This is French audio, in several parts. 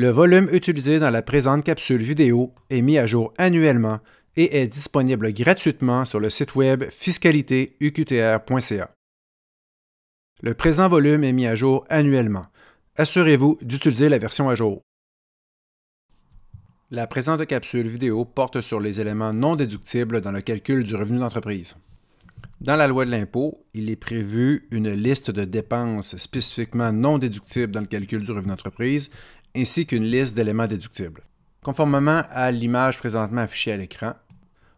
Le volume utilisé dans la présente capsule vidéo est mis à jour annuellement et est disponible gratuitement sur le site web fiscalitéuqtr.ca. Le présent volume est mis à jour annuellement. Assurez-vous d'utiliser la version à jour. La présente capsule vidéo porte sur les éléments non déductibles dans le calcul du revenu d'entreprise. Dans la loi de l'impôt, il est prévu une liste de dépenses spécifiquement non déductibles dans le calcul du revenu d'entreprise ainsi qu'une liste d'éléments déductibles. Conformément à l'image présentement affichée à l'écran,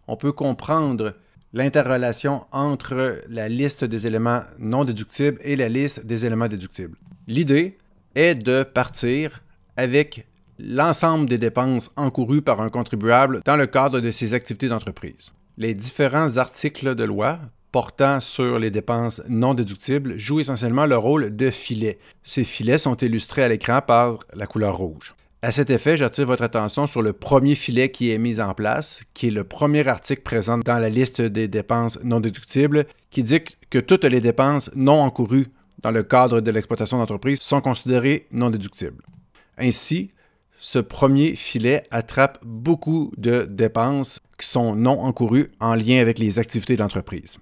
on peut comprendre l'interrelation entre la liste des éléments non déductibles et la liste des éléments déductibles. L'idée est de partir avec l'ensemble des dépenses encourues par un contribuable dans le cadre de ses activités d'entreprise. Les différents articles de loi portant sur les dépenses non déductibles joue essentiellement le rôle de filet. Ces filets sont illustrés à l'écran par la couleur rouge. À cet effet, j'attire votre attention sur le premier filet qui est mis en place, qui est le premier article présent dans la liste des dépenses non déductibles, qui dit que toutes les dépenses non encourues dans le cadre de l'exploitation d'entreprise sont considérées non déductibles. Ainsi, ce premier filet attrape beaucoup de dépenses qui sont non encourues en lien avec les activités d'entreprise.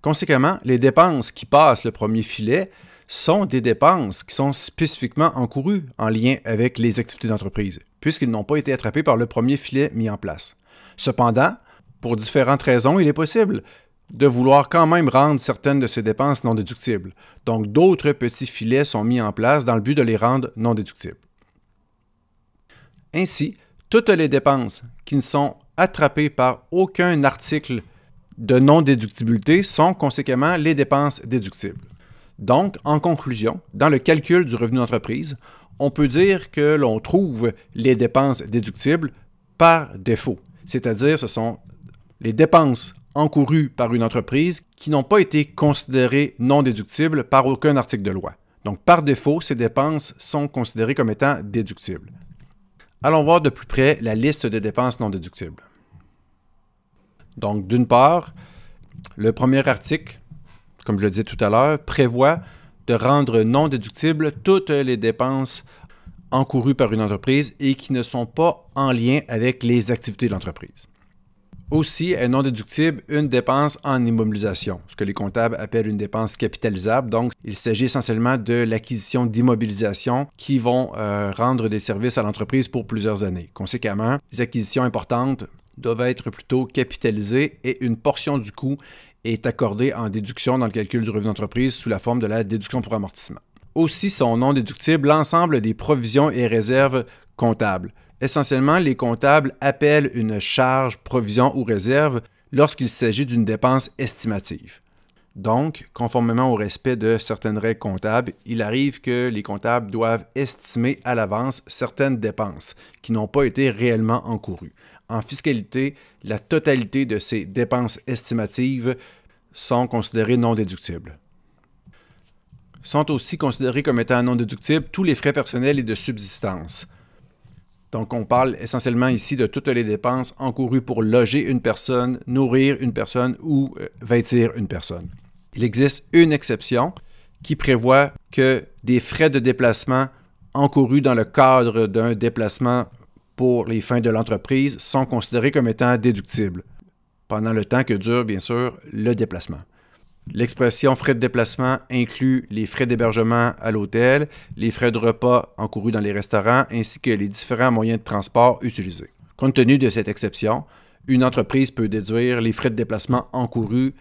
Conséquemment, les dépenses qui passent le premier filet sont des dépenses qui sont spécifiquement encourues en lien avec les activités d'entreprise, puisqu'elles n'ont pas été attrapées par le premier filet mis en place. Cependant, pour différentes raisons, il est possible de vouloir quand même rendre certaines de ces dépenses non déductibles. Donc d'autres petits filets sont mis en place dans le but de les rendre non déductibles. Ainsi, toutes les dépenses qui ne sont attrapées par aucun article de non-déductibilité sont conséquemment les dépenses déductibles. Donc, en conclusion, dans le calcul du revenu d'entreprise, on peut dire que l'on trouve les dépenses déductibles par défaut, c'est-à-dire ce sont les dépenses encourues par une entreprise qui n'ont pas été considérées non déductibles par aucun article de loi. Donc, par défaut, ces dépenses sont considérées comme étant déductibles. Allons voir de plus près la liste des dépenses non déductibles. Donc, d'une part, le premier article, comme je le disais tout à l'heure, prévoit de rendre non déductibles toutes les dépenses encourues par une entreprise et qui ne sont pas en lien avec les activités de l'entreprise. Aussi est non déductible une dépense en immobilisation, ce que les comptables appellent une dépense capitalisable. Donc, il s'agit essentiellement de l'acquisition d'immobilisations qui vont euh, rendre des services à l'entreprise pour plusieurs années. Conséquemment, les acquisitions importantes doivent être plutôt capitalisés et une portion du coût est accordée en déduction dans le calcul du revenu d'entreprise sous la forme de la déduction pour amortissement. Aussi sont non déductibles l'ensemble des provisions et réserves comptables. Essentiellement, les comptables appellent une charge, provision ou réserve lorsqu'il s'agit d'une dépense estimative. Donc, conformément au respect de certaines règles comptables, il arrive que les comptables doivent estimer à l'avance certaines dépenses qui n'ont pas été réellement encourues en fiscalité, la totalité de ces dépenses estimatives sont considérées non déductibles. Sont aussi considérés comme étant non déductibles tous les frais personnels et de subsistance. Donc on parle essentiellement ici de toutes les dépenses encourues pour loger une personne, nourrir une personne ou euh, vêtir une personne. Il existe une exception qui prévoit que des frais de déplacement encourus dans le cadre d'un déplacement pour les fins de l'entreprise sont considérés comme étant déductibles pendant le temps que dure, bien sûr, le déplacement. L'expression frais de déplacement inclut les frais d'hébergement à l'hôtel, les frais de repas encourus dans les restaurants ainsi que les différents moyens de transport utilisés. Compte tenu de cette exception, une entreprise peut déduire les frais de déplacement encourus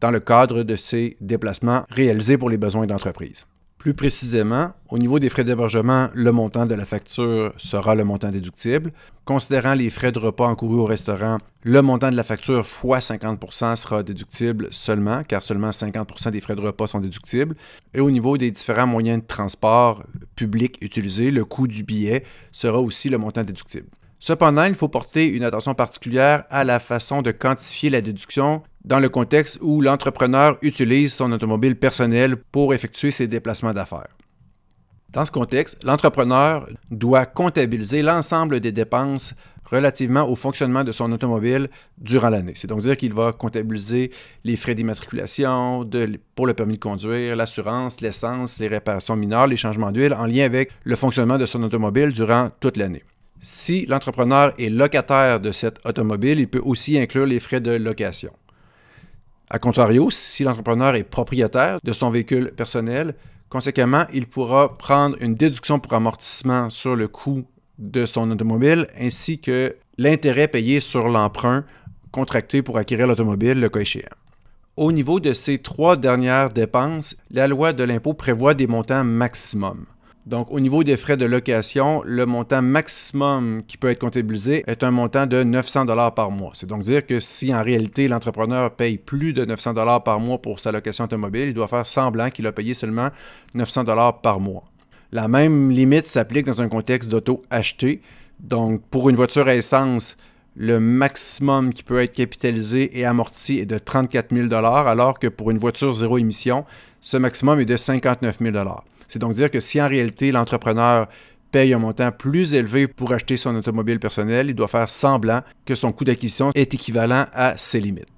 dans le cadre de ses déplacements réalisés pour les besoins d'entreprise. Plus précisément, au niveau des frais d'hébergement, le montant de la facture sera le montant déductible. Considérant les frais de repas encourus au restaurant, le montant de la facture fois 50 sera déductible seulement, car seulement 50 des frais de repas sont déductibles. Et au niveau des différents moyens de transport public utilisés, le coût du billet sera aussi le montant déductible. Cependant, il faut porter une attention particulière à la façon de quantifier la déduction dans le contexte où l'entrepreneur utilise son automobile personnel pour effectuer ses déplacements d'affaires. Dans ce contexte, l'entrepreneur doit comptabiliser l'ensemble des dépenses relativement au fonctionnement de son automobile durant l'année. C'est donc dire qu'il va comptabiliser les frais d'immatriculation pour le permis de conduire, l'assurance, l'essence, les réparations mineures, les changements d'huile en lien avec le fonctionnement de son automobile durant toute l'année. Si l'entrepreneur est locataire de cette automobile, il peut aussi inclure les frais de location. A contrario, si l'entrepreneur est propriétaire de son véhicule personnel, conséquemment, il pourra prendre une déduction pour amortissement sur le coût de son automobile ainsi que l'intérêt payé sur l'emprunt contracté pour acquérir l'automobile, le cas échéant. Au niveau de ces trois dernières dépenses, la loi de l'impôt prévoit des montants maximums. Donc, au niveau des frais de location, le montant maximum qui peut être comptabilisé est un montant de 900 dollars par mois. C'est donc dire que si en réalité l'entrepreneur paye plus de 900 dollars par mois pour sa location automobile, il doit faire semblant qu'il a payé seulement 900 dollars par mois. La même limite s'applique dans un contexte d'auto acheté. Donc, pour une voiture à essence, le maximum qui peut être capitalisé et amorti est de 34 000 alors que pour une voiture zéro émission, ce maximum est de 59 000 c'est donc dire que si en réalité l'entrepreneur paye un montant plus élevé pour acheter son automobile personnel, il doit faire semblant que son coût d'acquisition est équivalent à ses limites.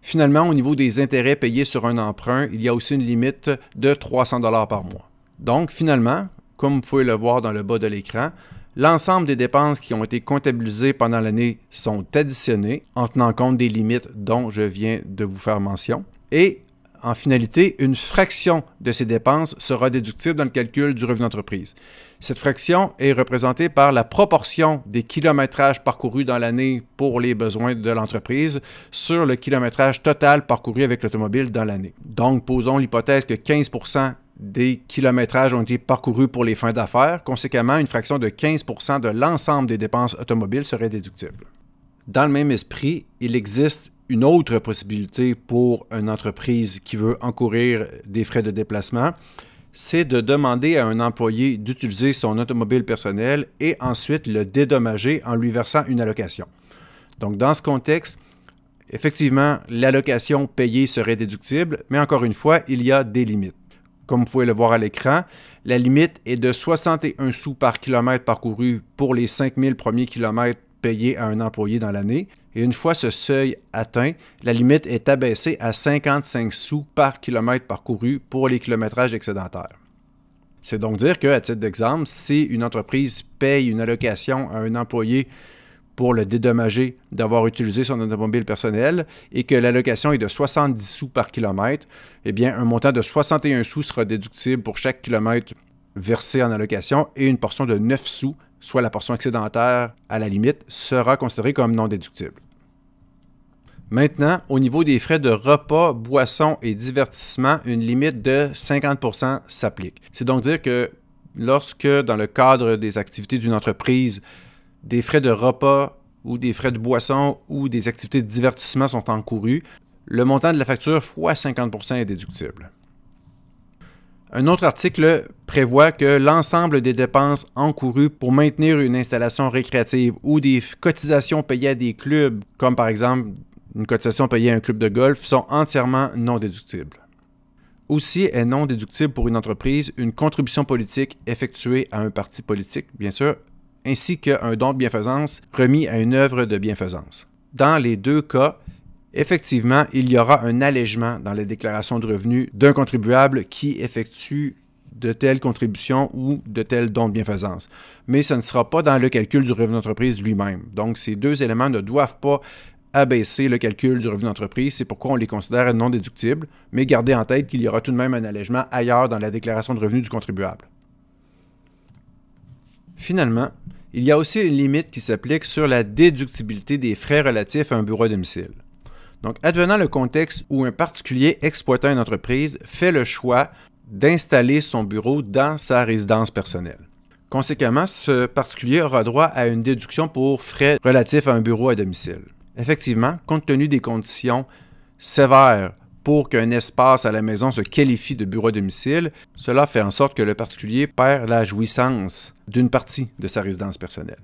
Finalement, au niveau des intérêts payés sur un emprunt, il y a aussi une limite de 300 dollars par mois. Donc finalement, comme vous pouvez le voir dans le bas de l'écran, l'ensemble des dépenses qui ont été comptabilisées pendant l'année sont additionnées en tenant compte des limites dont je viens de vous faire mention. Et en finalité, une fraction de ces dépenses sera déductible dans le calcul du revenu d'entreprise. Cette fraction est représentée par la proportion des kilométrages parcourus dans l'année pour les besoins de l'entreprise sur le kilométrage total parcouru avec l'automobile dans l'année. Donc, posons l'hypothèse que 15 des kilométrages ont été parcourus pour les fins d'affaires. Conséquemment, une fraction de 15 de l'ensemble des dépenses automobiles serait déductible. Dans le même esprit, il existe une autre possibilité pour une entreprise qui veut encourir des frais de déplacement, c'est de demander à un employé d'utiliser son automobile personnel et ensuite le dédommager en lui versant une allocation. Donc, dans ce contexte, effectivement, l'allocation payée serait déductible, mais encore une fois, il y a des limites. Comme vous pouvez le voir à l'écran, la limite est de 61 sous par kilomètre parcouru pour les 5000 premiers kilomètres payés à un employé dans l'année. Et une fois ce seuil atteint, la limite est abaissée à 55 sous par kilomètre parcouru pour les kilométrages excédentaires. C'est donc dire qu'à titre d'exemple, si une entreprise paye une allocation à un employé pour le dédommager d'avoir utilisé son automobile personnel et que l'allocation est de 70 sous par kilomètre, eh bien, un montant de 61 sous sera déductible pour chaque kilomètre versé en allocation et une portion de 9 sous, soit la portion excédentaire à la limite, sera considérée comme non déductible. Maintenant, au niveau des frais de repas, boissons et divertissements, une limite de 50% s'applique. C'est donc dire que lorsque, dans le cadre des activités d'une entreprise, des frais de repas ou des frais de boissons ou des activités de divertissement sont encourus, le montant de la facture fois 50% est déductible. Un autre article prévoit que l'ensemble des dépenses encourues pour maintenir une installation récréative ou des cotisations payées à des clubs, comme par exemple une cotisation payée à un club de golf sont entièrement non déductibles. Aussi est non déductible pour une entreprise une contribution politique effectuée à un parti politique, bien sûr, ainsi qu'un don de bienfaisance remis à une œuvre de bienfaisance. Dans les deux cas, effectivement, il y aura un allègement dans les déclarations de revenus d'un contribuable qui effectue de telles contributions ou de tels dons de bienfaisance. Mais ce ne sera pas dans le calcul du revenu d'entreprise lui-même. Donc, ces deux éléments ne doivent pas abaisser le calcul du revenu d'entreprise. C'est pourquoi on les considère non déductibles, mais gardez en tête qu'il y aura tout de même un allègement ailleurs dans la déclaration de revenus du contribuable. Finalement, il y a aussi une limite qui s'applique sur la déductibilité des frais relatifs à un bureau à domicile. Donc, advenant le contexte où un particulier exploitant une entreprise fait le choix d'installer son bureau dans sa résidence personnelle. Conséquemment, ce particulier aura droit à une déduction pour frais relatifs à un bureau à domicile. Effectivement, compte tenu des conditions sévères pour qu'un espace à la maison se qualifie de bureau à domicile, cela fait en sorte que le particulier perd la jouissance d'une partie de sa résidence personnelle.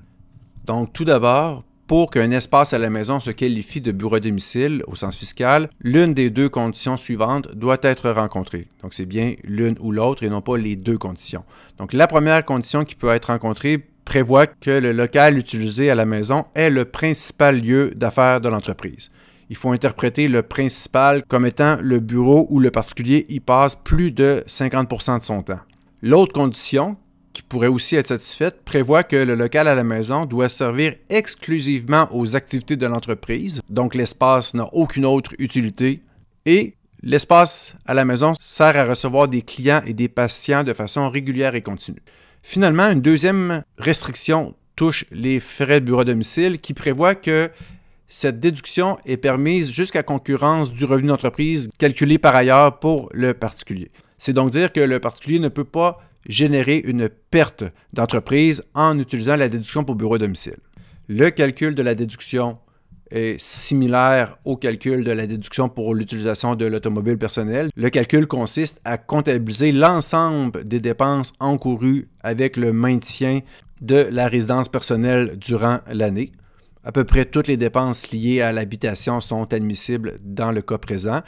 Donc tout d'abord, pour qu'un espace à la maison se qualifie de bureau à domicile au sens fiscal, l'une des deux conditions suivantes doit être rencontrée. Donc c'est bien l'une ou l'autre et non pas les deux conditions. Donc la première condition qui peut être rencontrée prévoit que le local utilisé à la maison est le principal lieu d'affaires de l'entreprise. Il faut interpréter le principal comme étant le bureau où le particulier y passe plus de 50 de son temps. L'autre condition, qui pourrait aussi être satisfaite, prévoit que le local à la maison doit servir exclusivement aux activités de l'entreprise, donc l'espace n'a aucune autre utilité, et l'espace à la maison sert à recevoir des clients et des patients de façon régulière et continue. Finalement, une deuxième restriction touche les frais de bureau à domicile qui prévoit que cette déduction est permise jusqu'à concurrence du revenu d'entreprise calculé par ailleurs pour le particulier. C'est donc dire que le particulier ne peut pas générer une perte d'entreprise en utilisant la déduction pour bureau à domicile. Le calcul de la déduction est similaire au calcul de la déduction pour l'utilisation de l'automobile personnelle. Le calcul consiste à comptabiliser l'ensemble des dépenses encourues avec le maintien de la résidence personnelle durant l'année. À peu près toutes les dépenses liées à l'habitation sont admissibles dans le cas présent,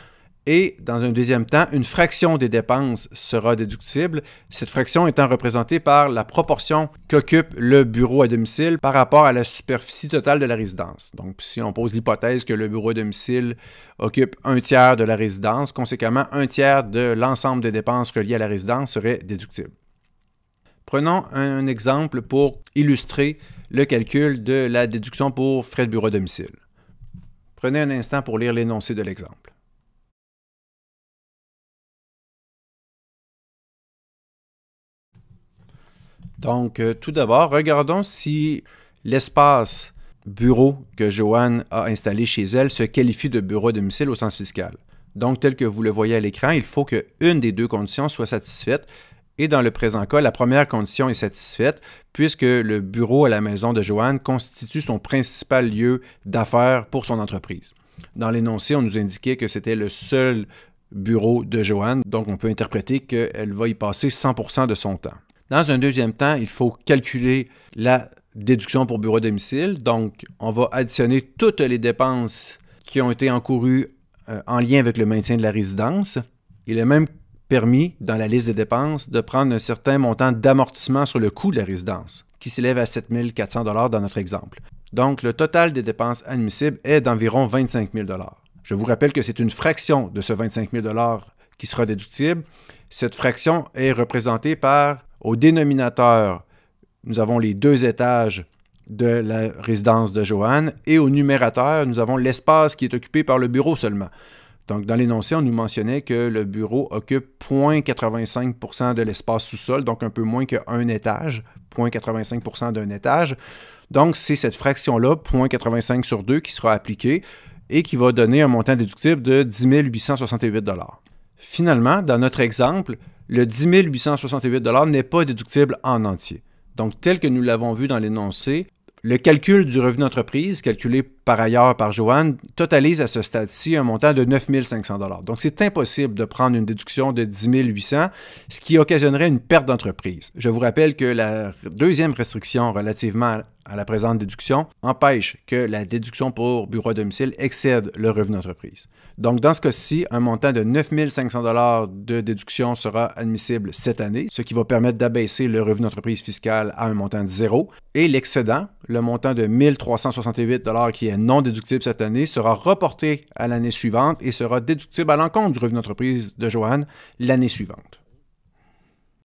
et dans un deuxième temps, une fraction des dépenses sera déductible, cette fraction étant représentée par la proportion qu'occupe le bureau à domicile par rapport à la superficie totale de la résidence. Donc, si on pose l'hypothèse que le bureau à domicile occupe un tiers de la résidence, conséquemment, un tiers de l'ensemble des dépenses reliées à la résidence serait déductible. Prenons un exemple pour illustrer le calcul de la déduction pour frais de bureau à domicile. Prenez un instant pour lire l'énoncé de l'exemple. Donc, euh, tout d'abord, regardons si l'espace bureau que Joanne a installé chez elle se qualifie de bureau à domicile au sens fiscal. Donc, tel que vous le voyez à l'écran, il faut qu'une des deux conditions soit satisfaite. Et dans le présent cas, la première condition est satisfaite puisque le bureau à la maison de Joanne constitue son principal lieu d'affaires pour son entreprise. Dans l'énoncé, on nous indiquait que c'était le seul bureau de Joanne, donc on peut interpréter qu'elle va y passer 100% de son temps. Dans un deuxième temps, il faut calculer la déduction pour bureau domicile. Donc, on va additionner toutes les dépenses qui ont été encourues euh, en lien avec le maintien de la résidence. Il est même permis, dans la liste des dépenses, de prendre un certain montant d'amortissement sur le coût de la résidence, qui s'élève à 7 400 dans notre exemple. Donc, le total des dépenses admissibles est d'environ 25 000 Je vous rappelle que c'est une fraction de ce 25 000 qui sera déductible. Cette fraction est représentée par au dénominateur, nous avons les deux étages de la résidence de Johan. et au numérateur, nous avons l'espace qui est occupé par le bureau seulement. Donc, dans l'énoncé, on nous mentionnait que le bureau occupe 0,85 de l'espace sous-sol, donc un peu moins qu'un étage, 0,85 d'un étage. Donc, c'est cette fraction-là, 0,85 sur 2, qui sera appliquée et qui va donner un montant déductible de 10 868 Finalement, dans notre exemple, le 10 868 n'est pas déductible en entier. Donc, tel que nous l'avons vu dans l'énoncé, le calcul du revenu d'entreprise, calculé par ailleurs par Joanne totalise à ce stade-ci un montant de 9 500 Donc, c'est impossible de prendre une déduction de 10 800, ce qui occasionnerait une perte d'entreprise. Je vous rappelle que la deuxième restriction relativement à la présente déduction empêche que la déduction pour bureau à domicile excède le revenu d'entreprise. Donc, dans ce cas-ci, un montant de 9 500 de déduction sera admissible cette année, ce qui va permettre d'abaisser le revenu d'entreprise fiscal à un montant de zéro. Et l'excédent, le montant de 1368 368 qui est non déductible cette année sera reporté à l'année suivante et sera déductible à l'encontre du revenu d'entreprise de Joanne l'année suivante.